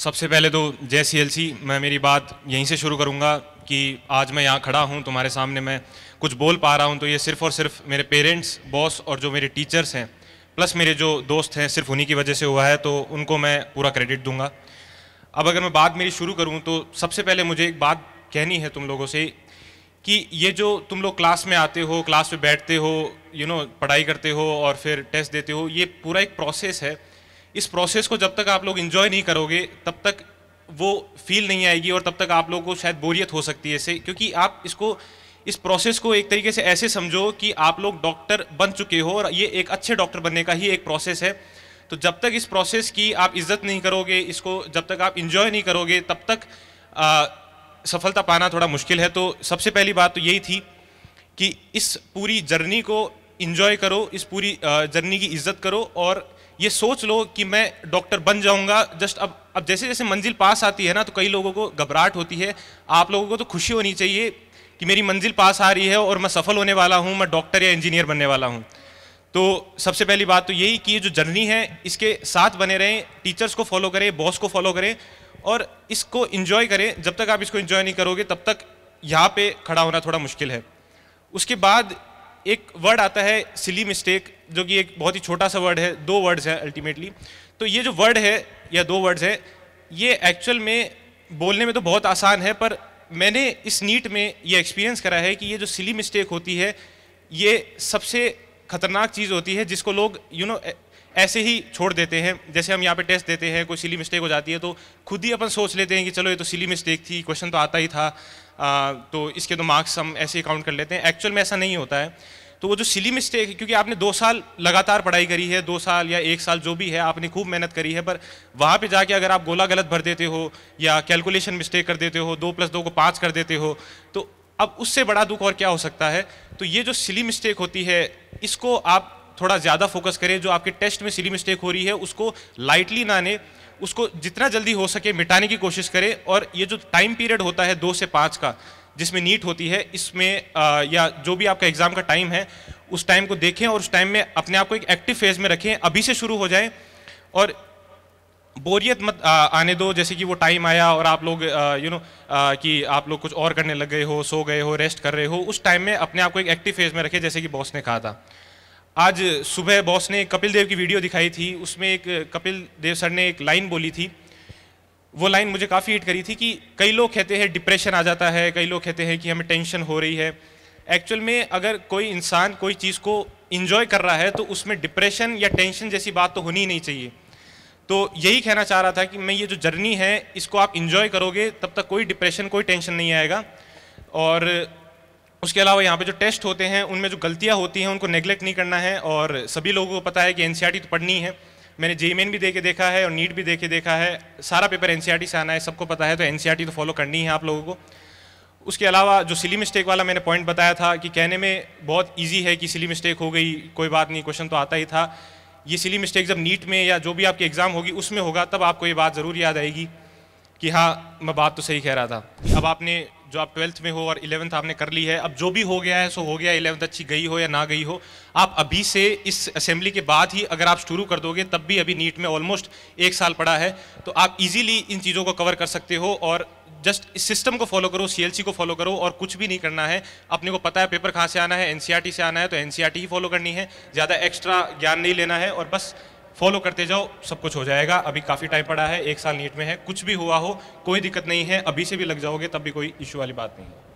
सबसे पहले तो जय सी मैं मेरी बात यहीं से शुरू करूंगा कि आज मैं यहाँ खड़ा हूँ तुम्हारे सामने मैं कुछ बोल पा रहा हूँ तो ये सिर्फ और सिर्फ मेरे पेरेंट्स बॉस और जो मेरे टीचर्स हैं प्लस मेरे जो दोस्त हैं सिर्फ उन्हीं की वजह से हुआ है तो उनको मैं पूरा क्रेडिट दूंगा अब अगर मैं बात मेरी शुरू करूँ तो सबसे पहले मुझे एक बात कहनी है तुम लोगों से कि ये जो तुम लोग क्लास में आते हो क्लास में बैठते हो यू you नो know, पढ़ाई करते हो और फिर टेस्ट देते हो ये पूरा एक प्रोसेस है इस प्रोसेस को जब तक आप लोग इन्जॉय नहीं करोगे तब तक वो फील नहीं आएगी और तब तक आप लोगों को शायद बोरियत हो सकती है इसे क्योंकि आप इसको इस प्रोसेस को एक तरीके से ऐसे समझो कि आप लोग डॉक्टर बन चुके हो और ये एक अच्छे डॉक्टर बनने का ही एक प्रोसेस है तो जब तक इस प्रोसेस की आप इज्जत नहीं करोगे इसको जब तक आप इन्जॉय नहीं करोगे तब तक आ, सफलता पाना थोड़ा मुश्किल है तो सबसे पहली बात तो यही थी कि इस पूरी जर्नी को इन्जॉय करो इस पूरी जर्नी की इज्जत करो और ये सोच लो कि मैं डॉक्टर बन जाऊंगा जस्ट अब अब जैसे जैसे मंजिल पास आती है ना तो कई लोगों को घबराहट होती है आप लोगों को तो खुशी होनी चाहिए कि मेरी मंजिल पास आ रही है और मैं सफल होने वाला हूँ मैं डॉक्टर या इंजीनियर बनने वाला हूँ तो सबसे पहली बात तो यही कि ये जो जर्नी है इसके साथ बने रहें टीचर्स को फॉलो करें बॉस को फॉलो करें और इसको इन्जॉय करें जब तक आप इसको इन्जॉय नहीं करोगे तब तक यहाँ पर खड़ा होना थोड़ा मुश्किल है उसके बाद एक वर्ड आता है सिली मिस्टेक जो कि एक बहुत ही छोटा सा वर्ड है दो वर्ड्स हैं अल्टीमेटली तो ये जो वर्ड है या दो वर्ड्स हैं ये एक्चुअल में बोलने में तो बहुत आसान है पर मैंने इस नीट में ये एक्सपीरियंस करा है कि ये जो सिली मिस्टेक होती है ये सबसे खतरनाक चीज़ होती है जिसको लोग यू you नो know, ऐसे ही छोड़ देते हैं जैसे हम यहाँ पे टेस्ट देते हैं कोई सिली मिस्टेक हो जाती है तो खुद ही अपन सोच लेते हैं कि चलो ये तो सिली मिस्टेक थी क्वेश्चन तो आता ही था तो इसके तो मार्क्स हम ऐसे ही काउंट कर लेते हैं एक्चुअल में ऐसा नहीं होता है तो वो जो सिली मिस्टेक क्योंकि आपने दो साल लगातार पढ़ाई करी है दो साल या एक साल जो भी है आपने खूब मेहनत करी है पर वहाँ पे जाके अगर आप गोला गलत भर देते हो या कैलकुलेशन मिस्टेक कर देते हो दो प्लस दो को पाँच कर देते हो तो अब उससे बड़ा दुख और क्या हो सकता है तो ये जो सिली मिस्टेक होती है इसको आप थोड़ा ज़्यादा फोकस करें जो आपके टेस्ट में सिली मिस्टेक हो रही है उसको लाइटली ना आने उसको जितना जल्दी हो सके मिटाने की कोशिश करें और ये जो टाइम पीरियड होता है दो से पाँच का जिसमें नीट होती है इसमें आ, या जो भी आपका एग्ज़ाम का टाइम है उस टाइम को देखें और उस टाइम में अपने आप को एक एक्टिव फेज में रखें अभी से शुरू हो जाए और बोरियत मत आ, आने दो जैसे कि वो टाइम आया और आप लोग यू नो कि आप लोग कुछ और करने लग गए हो सो गए हो रेस्ट कर रहे हो उस टाइम में अपने आप को एक एक्टिव फेज में रखें जैसे कि बॉस ने कहा था आज सुबह बॉस ने कपिल देव की वीडियो दिखाई थी उसमें एक कपिल देव सर ने एक लाइन बोली थी वो लाइन मुझे काफ़ी हिट करी थी कि कई लोग कहते हैं डिप्रेशन आ जाता है कई लोग कहते हैं कि हमें टेंशन हो रही है एक्चुअल में अगर कोई इंसान कोई चीज़ को इन्जॉय कर रहा है तो उसमें डिप्रेशन या टेंशन जैसी बात तो होनी ही नहीं चाहिए तो यही कहना चाह रहा था कि मैं ये जो जर्नी है इसको आप इन्जॉय करोगे तब तक कोई डिप्रेशन कोई टेंशन नहीं आएगा और उसके अलावा यहाँ पे जो टेस्ट होते हैं उनमें जो गलतियाँ होती हैं उनको नेग्लेक्ट नहीं करना है और सभी लोगों को पता है कि एन e तो पढ़नी है मैंने जे भी दे के देखा है और नीट भी दे के देखा है सारा पेपर एन e से आना है सबको पता है तो एन e तो फॉलो करनी है आप लोगों को उसके अलावा जो सिली मिस्टेक वाला मैंने पॉइंट बताया था कि कहने में बहुत ईजी है कि सिली मिस्टेक हो गई कोई बात नहीं क्वेश्चन तो आता ही था ये सिली मिस्टेक जब नीट में या जो भी आपकी एग्ज़ाम होगी उसमें होगा तब आपको ये बात ज़रूर याद आएगी कि हाँ मैं बात तो सही कह रहा था अब आपने जो आप ट्वेल्थ में हो और इलेवंथ आपने कर ली है अब जो भी हो गया है सो हो गया इलेवंथ अच्छी गई हो या ना गई हो आप अभी से इस असेंबली के बाद ही अगर आप शुरू कर दोगे तब भी अभी नीट में ऑलमोस्ट एक साल पड़ा है तो आप इजीली इन चीज़ों को कवर कर सकते हो और जस्ट इस सिस्टम को फॉलो करो सी को फॉलो करो और कुछ भी नहीं करना है अपने को पता है पेपर कहाँ से आना है एन e से आना है तो एन e ही फॉलो करनी है ज़्यादा एक्स्ट्रा ज्ञान नहीं लेना है और बस फॉलो करते जाओ सब कुछ हो जाएगा अभी काफ़ी टाइम पड़ा है एक साल नीट में है कुछ भी हुआ हो कोई दिक्कत नहीं है अभी से भी लग जाओगे तब भी कोई इशू वाली बात नहीं है